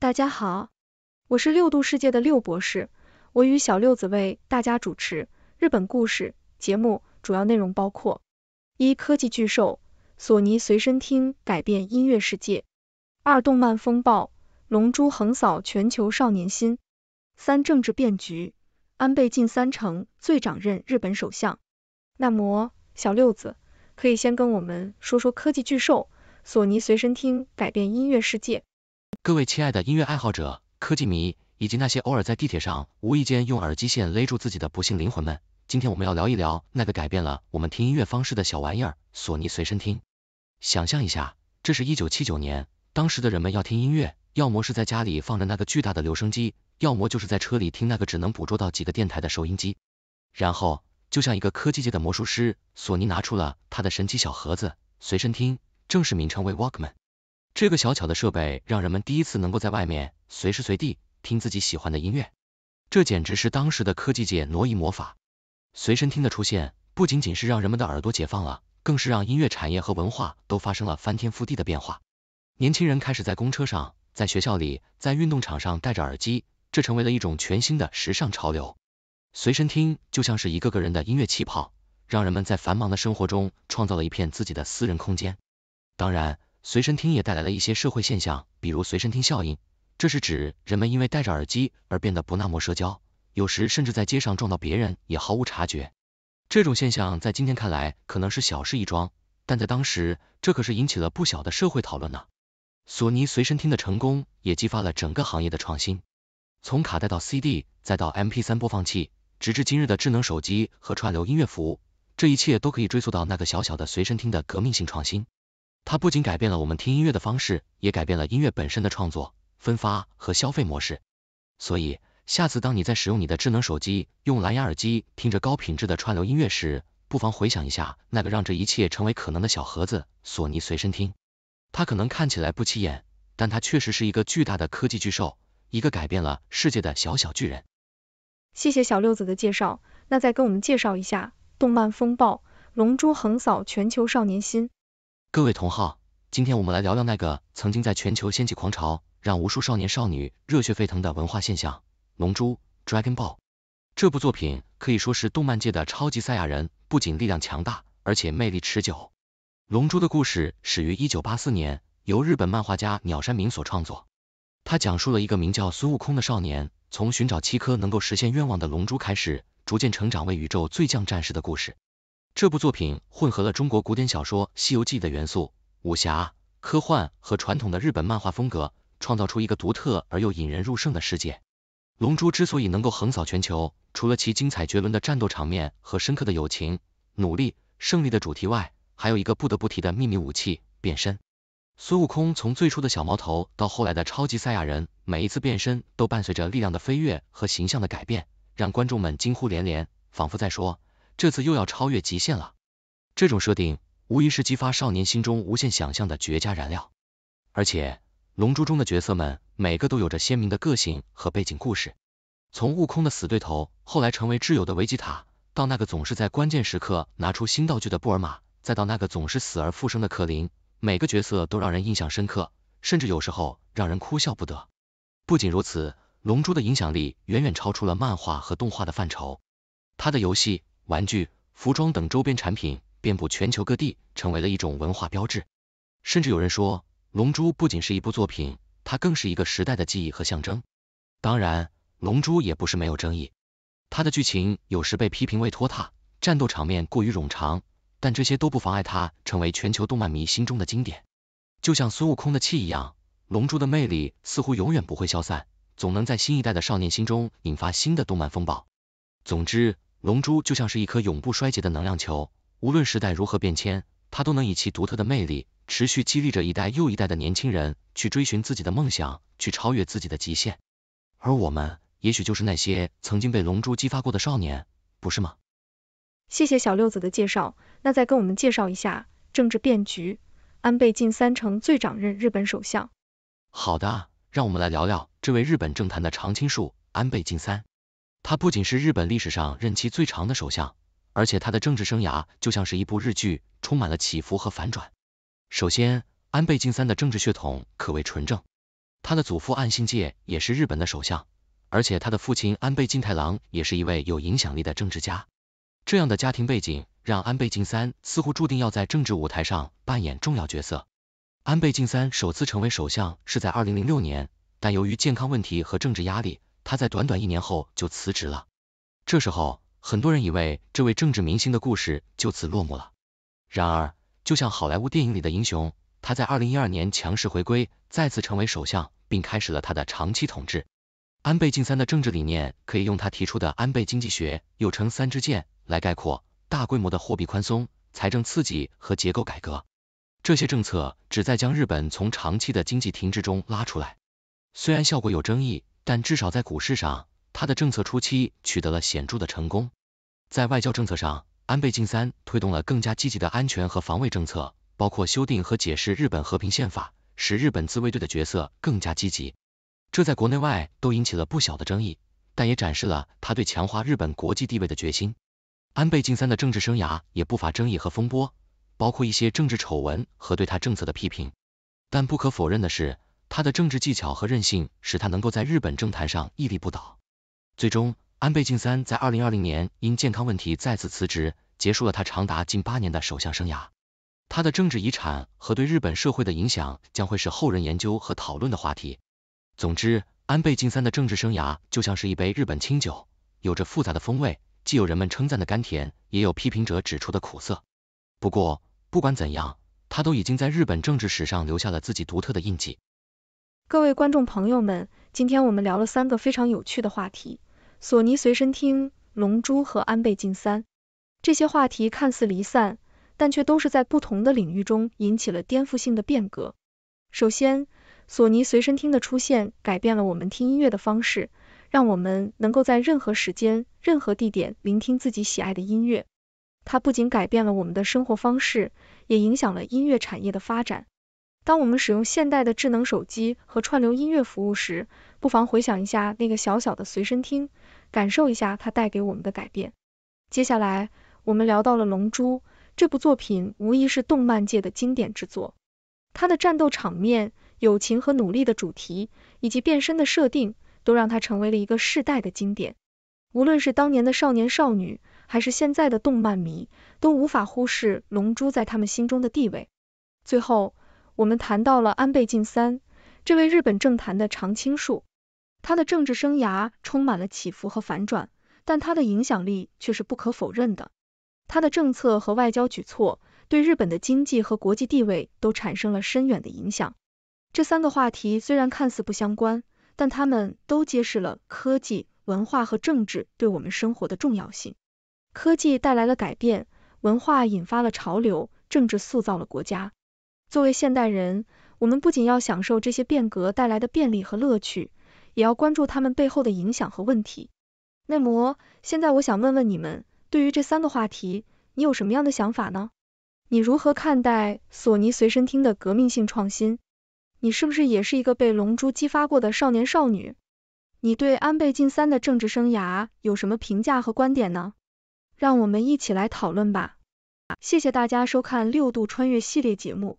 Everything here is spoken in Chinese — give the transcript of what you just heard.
大家好，我是六度世界的六博士，我与小六子为大家主持日本故事节目，主要内容包括：一、科技巨兽索尼随身听改变音乐世界；二、动漫风暴龙珠横扫全球少年心；三、政治变局安倍晋三成最长任日本首相。那么，小六子可以先跟我们说说科技巨兽索尼随身听改变音乐世界。各位亲爱的音乐爱好者、科技迷，以及那些偶尔在地铁上无意间用耳机线勒住自己的不幸灵魂们，今天我们要聊一聊那个改变了我们听音乐方式的小玩意儿——索尼随身听。想象一下，这是一九七九年，当时的人们要听音乐，要么是在家里放着那个巨大的留声机，要么就是在车里听那个只能捕捉到几个电台的收音机。然后，就像一个科技界的魔术师，索尼拿出了他的神奇小盒子——随身听，正式名称为 Walkman。这个小巧的设备让人们第一次能够在外面随时随地听自己喜欢的音乐，这简直是当时的科技界挪移魔法。随身听的出现不仅仅是让人们的耳朵解放了，更是让音乐产业和文化都发生了翻天覆地的变化。年轻人开始在公车上、在学校里、在运动场上戴着耳机，这成为了一种全新的时尚潮流。随身听就像是一个个人的音乐气泡，让人们在繁忙的生活中创造了一片自己的私人空间。当然。随身听也带来了一些社会现象，比如随身听效应，这是指人们因为戴着耳机而变得不那么社交，有时甚至在街上撞到别人也毫无察觉。这种现象在今天看来可能是小事一桩，但在当时，这可是引起了不小的社会讨论呢。索尼随身听的成功也激发了整个行业的创新，从卡带到 CD，再到 MP3 播放器，直至今日的智能手机和串流音乐服务，这一切都可以追溯到那个小小的随身听的革命性创新。它不仅改变了我们听音乐的方式，也改变了音乐本身的创作、分发和消费模式。所以，下次当你在使用你的智能手机、用蓝牙耳机听着高品质的串流音乐时，不妨回想一下那个让这一切成为可能的小盒子——索尼随身听。它可能看起来不起眼，但它确实是一个巨大的科技巨兽，一个改变了世界的小小巨人。谢谢小六子的介绍，那再跟我们介绍一下《动漫风暴》《龙珠》横扫全球少年心。各位同好，今天我们来聊聊那个曾经在全球掀起狂潮，让无数少年少女热血沸腾的文化现象《龙珠》（Dragon Ball）。这部作品可以说是动漫界的超级赛亚人，不仅力量强大，而且魅力持久。《龙珠》的故事始于一九八四年，由日本漫画家鸟山明所创作。他讲述了一个名叫孙悟空的少年，从寻找七颗能够实现愿望的龙珠开始，逐渐成长为宇宙最强战士的故事。这部作品混合了中国古典小说《西游记》的元素、武侠、科幻和传统的日本漫画风格，创造出一个独特而又引人入胜的世界。《龙珠》之所以能够横扫全球，除了其精彩绝伦的战斗场面和深刻的友情、努力、胜利的主题外，还有一个不得不提的秘密武器——变身。孙悟空从最初的小毛头到后来的超级赛亚人，每一次变身都伴随着力量的飞跃和形象的改变，让观众们惊呼连连，仿佛在说。这次又要超越极限了！这种设定无疑是激发少年心中无限想象的绝佳燃料。而且，《龙珠》中的角色们每个都有着鲜明的个性和背景故事，从悟空的死对头后来成为挚友的维吉塔，到那个总是在关键时刻拿出新道具的布尔玛，再到那个总是死而复生的克林，每个角色都让人印象深刻，甚至有时候让人哭笑不得。不仅如此，《龙珠》的影响力远远超出了漫画和动画的范畴，它的游戏。玩具、服装等周边产品遍布全球各地，成为了一种文化标志。甚至有人说，龙珠不仅是一部作品，它更是一个时代的记忆和象征。当然，龙珠也不是没有争议，它的剧情有时被批评为拖沓，战斗场面过于冗长，但这些都不妨碍它成为全球动漫迷心中的经典。就像孙悟空的气一样，龙珠的魅力似乎永远不会消散，总能在新一代的少年心中引发新的动漫风暴。总之，龙珠就像是一颗永不衰竭的能量球，无论时代如何变迁，它都能以其独特的魅力，持续激励着一代又一代的年轻人去追寻自己的梦想，去超越自己的极限。而我们也许就是那些曾经被龙珠激发过的少年，不是吗？谢谢小六子的介绍，那再跟我们介绍一下政治变局，安倍晋三成最掌任日本首相。好的，让我们来聊聊这位日本政坛的常青树，安倍晋三。他不仅是日本历史上任期最长的首相，而且他的政治生涯就像是一部日剧，充满了起伏和反转。首先，安倍晋三的政治血统可谓纯正，他的祖父岸信介也是日本的首相，而且他的父亲安倍晋太郎也是一位有影响力的政治家。这样的家庭背景让安倍晋三似乎注定要在政治舞台上扮演重要角色。安倍晋三首次成为首相是在二零零六年，但由于健康问题和政治压力。他在短短一年后就辞职了。这时候，很多人以为这位政治明星的故事就此落幕了。然而，就像好莱坞电影里的英雄，他在二零一二年强势回归，再次成为首相，并开始了他的长期统治。安倍晋三的政治理念可以用他提出的“安倍经济学”（又称“三支箭”）来概括：大规模的货币宽松、财政刺激和结构改革。这些政策旨在将日本从长期的经济停滞中拉出来，虽然效果有争议。但至少在股市上，他的政策初期取得了显著的成功。在外交政策上，安倍晋三推动了更加积极的安全和防卫政策，包括修订和解释日本和平宪法，使日本自卫队的角色更加积极。这在国内外都引起了不小的争议，但也展示了他对强化日本国际地位的决心。安倍晋三的政治生涯也不乏争议和风波，包括一些政治丑闻和对他政策的批评。但不可否认的是，他的政治技巧和韧性使他能够在日本政坛上屹立不倒。最终，安倍晋三在二零二零年因健康问题再次辞职，结束了他长达近八年的首相生涯。他的政治遗产和对日本社会的影响将会是后人研究和讨论的话题。总之，安倍晋三的政治生涯就像是一杯日本清酒，有着复杂的风味，既有人们称赞的甘甜，也有批评者指出的苦涩。不过，不管怎样，他都已经在日本政治史上留下了自己独特的印记。各位观众朋友们，今天我们聊了三个非常有趣的话题：索尼随身听、龙珠和安倍晋三。这些话题看似离散，但却都是在不同的领域中引起了颠覆性的变革。首先，索尼随身听的出现改变了我们听音乐的方式，让我们能够在任何时间、任何地点聆听自己喜爱的音乐。它不仅改变了我们的生活方式，也影响了音乐产业的发展。当我们使用现代的智能手机和串流音乐服务时，不妨回想一下那个小小的随身听，感受一下它带给我们的改变。接下来，我们聊到了《龙珠》这部作品，无疑是动漫界的经典之作。它的战斗场面、友情和努力的主题，以及变身的设定，都让它成为了一个世代的经典。无论是当年的少年少女，还是现在的动漫迷，都无法忽视《龙珠》在他们心中的地位。最后。我们谈到了安倍晋三，这位日本政坛的常青树，他的政治生涯充满了起伏和反转，但他的影响力却是不可否认的。他的政策和外交举措对日本的经济和国际地位都产生了深远的影响。这三个话题虽然看似不相关，但他们都揭示了科技、文化和政治对我们生活的重要性。科技带来了改变，文化引发了潮流，政治塑造了国家。作为现代人，我们不仅要享受这些变革带来的便利和乐趣，也要关注他们背后的影响和问题。内么，现在我想问问你们，对于这三个话题，你有什么样的想法呢？你如何看待索尼随身听的革命性创新？你是不是也是一个被龙珠激发过的少年少女？你对安倍晋三的政治生涯有什么评价和观点呢？让我们一起来讨论吧。谢谢大家收看六度穿越系列节目。